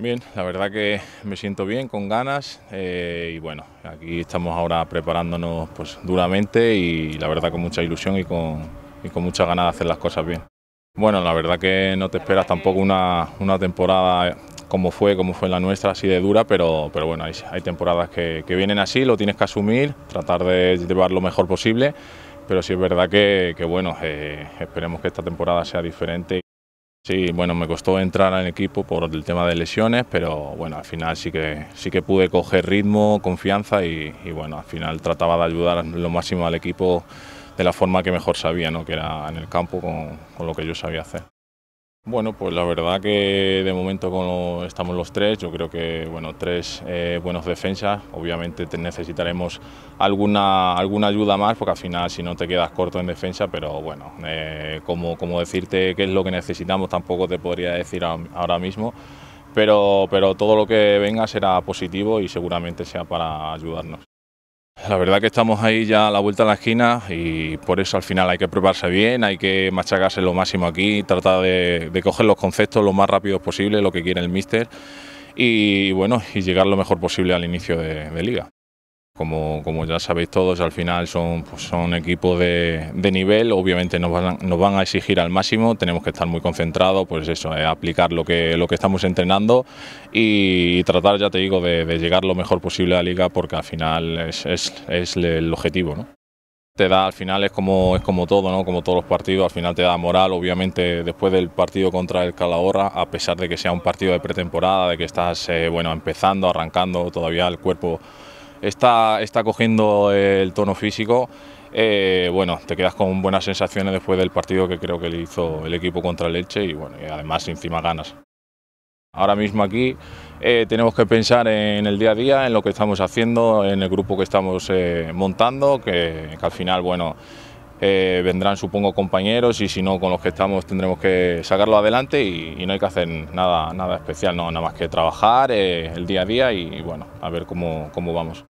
Bien, la verdad que me siento bien, con ganas eh, y bueno, aquí estamos ahora preparándonos pues duramente y la verdad con mucha ilusión y con, muchas ganas de hacer las cosas bien. Bueno, la verdad que no te esperas tampoco una, temporada como fue, como fue la nuestra, así de dura, pero, pero bueno, hay, temporadas que, vienen así, lo tienes que asumir, tratar de llevar lo mejor posible, pero sí es verdad que, bueno, eh, esperemos que esta temporada sea diferente. Sí, bueno, me costó entrar al equipo por el tema de lesiones, pero bueno, al final sí que, sí que pude coger ritmo, confianza y, bueno, al final trataba de ayudar lo máximo al equipo de la forma que mejor sabía, que era en el campo con lo que yo sabía hacer. Bueno, pues la verdad que de momento como estamos los tres, yo creo que bueno, tres eh, buenos defensas, obviamente necesitaremos alguna, alguna ayuda más, porque al final si no te quedas corto en defensa, pero bueno, eh, como, como decirte qué es lo que necesitamos tampoco te podría decir ahora mismo, pero, pero todo lo que venga será positivo y seguramente sea para ayudarnos. La verdad que estamos ahí ya a la vuelta de la esquina y por eso al final hay que prepararse bien, hay que machacarse lo máximo aquí, tratar de, coger los conceptos lo más rápido posible, lo que quiere el míster y bueno, y llegar lo mejor posible al inicio de liga. Como, ya sabéis todos, al final son, pues, son equipos de, nivel, obviamente nos van, a exigir al máximo, tenemos que estar muy concentrados, pues eso, eh, aplicar lo que, lo que estamos entrenando y, tratar, ya te digo, de, llegar lo mejor posible a la liga porque al final es, el objetivo. ¿no? te da al final es como es como todo, ¿no? Como todos los partidos, al final te da moral, obviamente después del partido contra el Calahorra, a pesar de que sea un partido de pretemporada, de que estás eh, bueno, empezando, arrancando, todavía el cuerpo está, cogiendo el tono físico. Eh, bueno, te quedas con buenas sensaciones después del partido que creo que le hizo el equipo contra el Elche y bueno, y además encima ganas. Ahora mismo aquí eh, tenemos que pensar en el día a día, en lo que estamos haciendo, en el grupo que estamos eh, montando, que, al final, bueno, vendrán supongo compañeros y si no con los que estamos tendremos que sacarlo adelante y, no hay que hacer nada, especial, nada más que trabajar el día a día y, bueno, a ver cómo vamos.